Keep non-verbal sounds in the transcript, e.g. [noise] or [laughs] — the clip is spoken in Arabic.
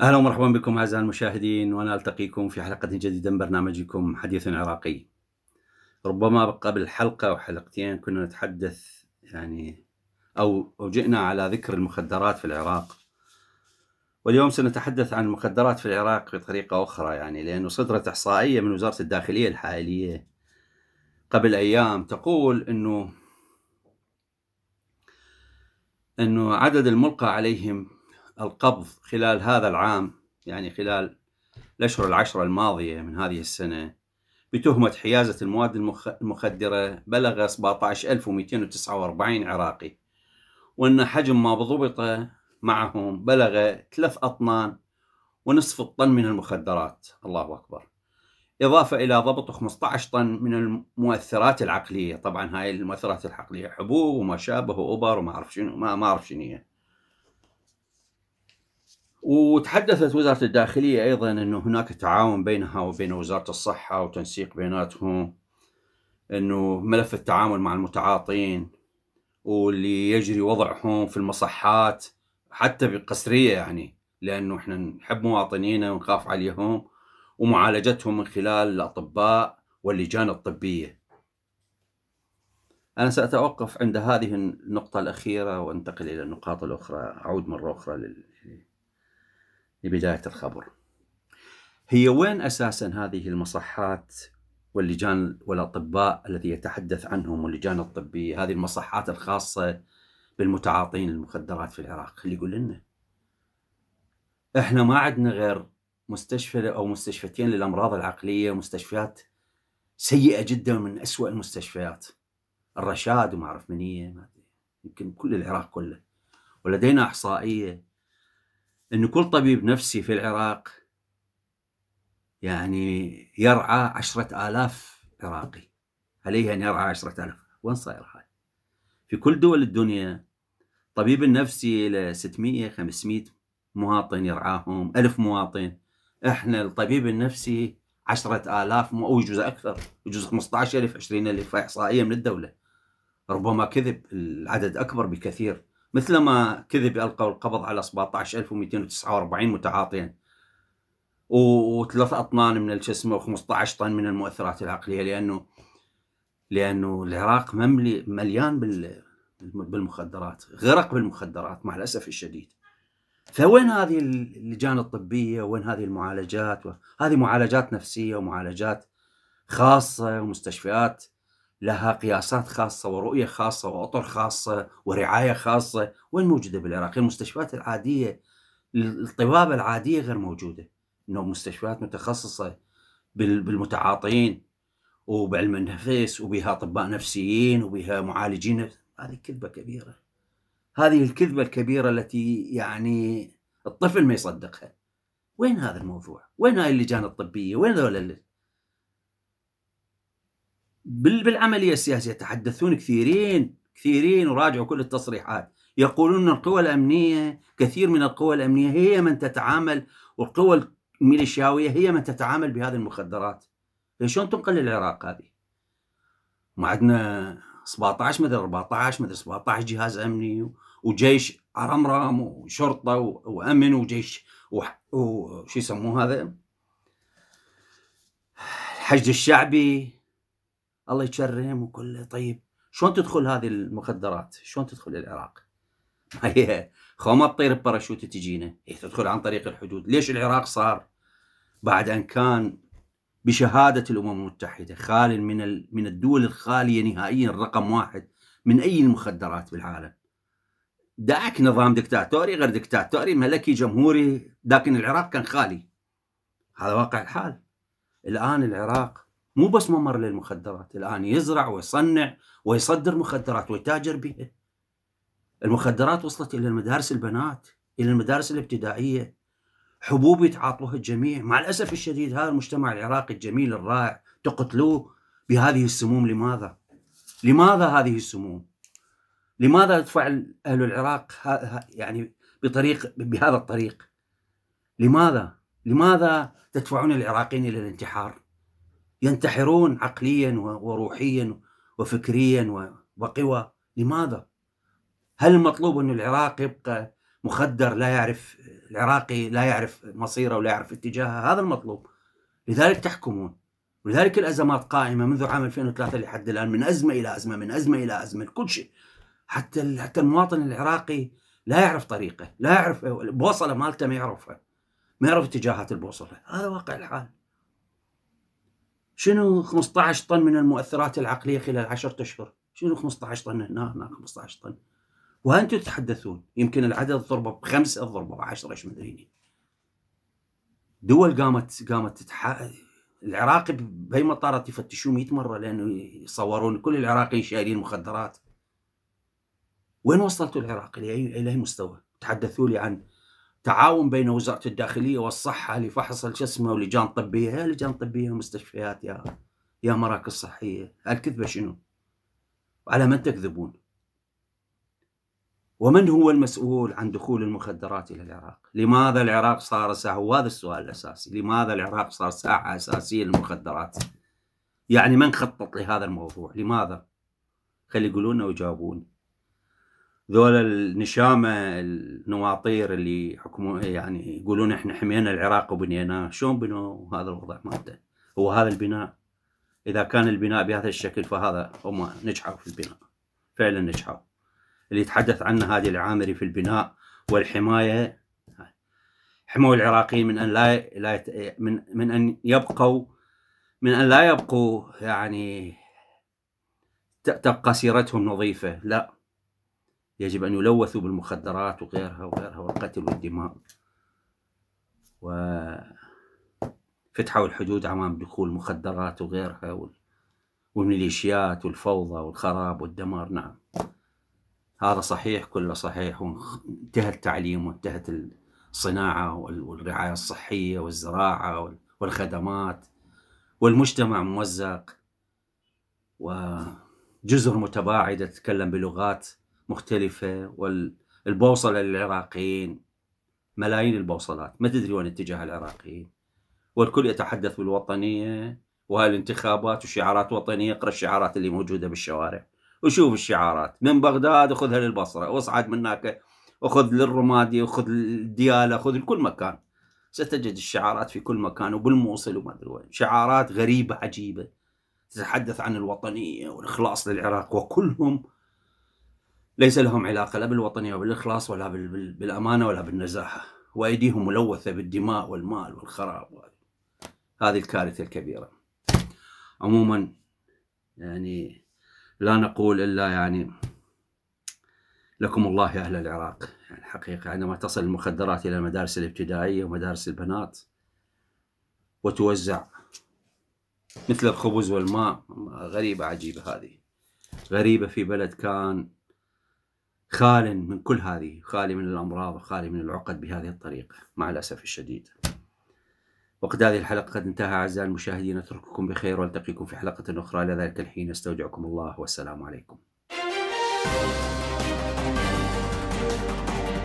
اهلا ومرحبا بكم اعزائي المشاهدين وانا التقيكم في حلقه جديده من برنامجكم حديث عراقي. ربما قبل حلقه او حلقتين كنا نتحدث يعني او جئنا على ذكر المخدرات في العراق. واليوم سنتحدث عن المخدرات في العراق بطريقه اخرى يعني لانه صدرت احصائيه من وزاره الداخليه الحاليه قبل ايام تقول انه انه عدد الملقى عليهم القبض خلال هذا العام يعني خلال الأشهر العشرة الماضية من هذه السنة بتهمة حيازة المواد المخدرة بلغ 17249 عراقي وأن حجم ما ضبط معهم بلغ ثلاث أطنان ونصف الطن من المخدرات الله أكبر إضافة إلى ضبط 15 طن من المؤثرات العقلية طبعا هاي المؤثرات العقلية حبوب وما شابه وأبر وما أعرف شنو ما أعرف شنو وتحدثت وزاره الداخليه ايضا انه هناك تعاون بينها وبين وزاره الصحه وتنسيق بيناتهم انه ملف التعامل مع المتعاطين واللي يجري وضعهم في المصحات حتى بقسريه يعني لانه احنا نحب مواطنينا ونخاف عليهم ومعالجتهم من خلال الاطباء واللجان الطبيه. انا ساتوقف عند هذه النقطه الاخيره وانتقل الى النقاط الاخرى اعود مره اخرى لل لبداية الخبر هي وين أساسا هذه المصحات واللجان والأطباء الذي يتحدث عنهم واللجان الطبية هذه المصحات الخاصة بالمتعاطين المخدرات في العراق اللي يقول لنا احنا ما عندنا غير مستشفى أو مستشفتين للأمراض العقلية مستشفيات سيئة جدا من أسوأ المستشفيات الرشاد وما أعرف منية يمكن كل العراق كله ولدينا إحصائية أن كل طبيب نفسي في العراق يعني يرعى عشرة آلاف عراقي عليه أن يرعى عشرة آلاف وين صاير هاي في كل دول الدنيا طبيب النفسي ل 600 500 مواطن يرعاهم ألف مواطن احنا الطبيب النفسي عشرة آلاف أو يجوز أكثر يجوز 15 ألف 20 ألف إحصائية من الدولة ربما كذب العدد أكبر بكثير مثلما كذب ألقوا القبض على 17249 متعاطيا وثلاث أطنان من شو اسمه و15 طن من المؤثرات العقلية لأنه لأنه العراق مملي مليان بال بالمخدرات غرق بالمخدرات مع الأسف الشديد فوين هذه اللجان الطبية وين هذه المعالجات هذه معالجات نفسية ومعالجات خاصة ومستشفيات لها قياسات خاصة ورؤية خاصة وأطر خاصة ورعاية خاصة وين موجودة بالعراق المستشفيات العادية الطبابة العادية غير موجودة انه مستشفيات متخصصة بالمتعاطين وبعلم النفس وبها اطباء نفسيين وبها معالجين نفس هذه كذبة كبيرة هذه الكذبة الكبيرة التي يعني الطفل ما يصدقها وين هذا الموضوع؟ وين هاي اللجان الطبية؟ وين هذول بالعملية السياسية يتحدثون كثيرين كثيرين وراجعوا كل التصريحات يقولون أن القوى الأمنية كثير من القوى الأمنية هي من تتعامل والقوى الميليشياوية هي من تتعامل بهذه المخدرات شلون تنقل العراق هذه ما عندنا 17 مدري 14 مدري 17 جهاز أمني وجيش رمرم وشرطة وأمن وجيش وشو يسموه هذا الحشد الشعبي الله يكرم وكله طيب شلون تدخل هذه المخدرات شلون تدخل العراق [laughs] هي خو ما تطير بباراشوت تجينا هي تدخل عن طريق الحدود ليش العراق صار بعد ان كان بشهاده الامم المتحده خال من من الدول الخاليه نهائيا رقم واحد من اي المخدرات بالعالم دعك نظام دكتاتوري غير دكتاتوري ملكي جمهوري لكن العراق كان خالي هذا واقع الحال الان العراق مو بس ممر للمخدرات الآن يزرع ويصنع ويصدر مخدرات ويتاجر بها المخدرات وصلت إلى المدارس البنات إلى المدارس الابتدائية حبوب يتعاطوها الجميع مع الأسف الشديد هذا المجتمع العراقي الجميل الرائع تقتلوه بهذه السموم لماذا؟ لماذا هذه السموم؟ لماذا يدفع أهل العراق يعني بطريق بهذا الطريق؟ لماذا؟ لماذا تدفعون العراقيين إلى الانتحار؟ ينتحرون عقليا وروحيا وفكريا وقوى لماذا؟ هل المطلوب أن العراق يبقى مخدر لا يعرف العراقي لا يعرف مصيره ولا يعرف اتجاهه هذا المطلوب لذلك تحكمون ولذلك الأزمات قائمة منذ عام 2003 لحد الآن من أزمة إلى أزمة من أزمة إلى أزمة كل شيء حتى حتى المواطن العراقي لا يعرف طريقه لا يعرف البوصلة مالته ما يعرفها ما يعرف اتجاهات البوصلة هذا واقع الحال شنو 15 طن من المؤثرات العقلية خلال 10 أشهر شنو 15 طن هنا هنا 15 طن وأنتم تتحدثون يمكن العدد ضربه بخمس ضربه بعشرة ايش مدريني دول قامت قامت تتح... العراق بأي مطارات يفتشون 100 مرة لأنه يصورون كل العراقيين شايلين مخدرات وين وصلتوا العراق إلى أي مستوى تحدثوا لي عن تعاون بين وزاره الداخليه والصحه لفحص شو اسمه ولجان طبيه، يا لجان طبيه ومستشفيات يا يا مراكز صحيه، الكذبه شنو؟ على من تكذبون؟ ومن هو المسؤول عن دخول المخدرات الى العراق؟ لماذا العراق صار ساحه وهذا السؤال الاساسي، لماذا العراق صار ساحه اساسيه للمخدرات؟ يعني من خطط لهذا الموضوع؟ لماذا؟ خلي يقولون ويجاوبوني ذولا النشامه النواطير اللي يحكمون يعني يقولون احنا حمينا العراق وبنيناه شلون بنوا هذا الوضع مالته هو هذا البناء اذا كان البناء بهذا الشكل فهذا هم نجحوا في البناء فعلا نجحوا اللي يتحدث عنه هادي العامري في البناء والحمايه حموا العراقيين من ان لا لا من من ان يبقوا من ان لا يبقوا يعني تبقى سيرتهم نظيفه لا يجب أن يلوثوا بالمخدرات وغيرها وغيرها والقتل والدماء وفتحوا الحدود أمام دخول المخدرات وغيرها والميليشيات والفوضى والخراب والدمار نعم هذا صحيح كله صحيح وانتهى التعليم وانتهت الصناعة والرعاية الصحية والزراعة والخدمات والمجتمع ممزق وجزر متباعدة تتكلم بلغات مختلفة والبوصلة للعراقيين ملايين البوصلات ما تدري وين اتجاه العراقيين والكل يتحدث بالوطنية وهالانتخابات وشعارات وطنية اقرأ الشعارات اللي موجودة بالشوارع وشوف الشعارات من بغداد وخذها للبصرة واصعد من هناك وخذ للرمادي وخذ الديالة خذ لكل مكان ستجد الشعارات في كل مكان وبالموصل وما ادري وين شعارات غريبة عجيبة تتحدث عن الوطنية والإخلاص للعراق وكلهم ليس لهم علاقة لا بالوطنية وبالإخلاص ولا بالأمانة ولا بالنزاهة وأيديهم ملوثة بالدماء والمال والخراب هذه الكارثة الكبيرة عموما يعني لا نقول إلا يعني لكم الله يا أهل العراق يعني حقيقة عندما تصل المخدرات إلى المدارس الابتدائية ومدارس البنات وتوزع مثل الخبز والماء غريبة عجيبة هذه غريبة في بلد كان خال من كل هذه خالي من الأمراض وخالي من العقد بهذه الطريقة مع الأسف الشديد وقد هذه الحلقة قد انتهى أعزائي المشاهدين أترككم بخير وألتقيكم في حلقة أخرى إلى ذلك الحين أستودعكم الله والسلام عليكم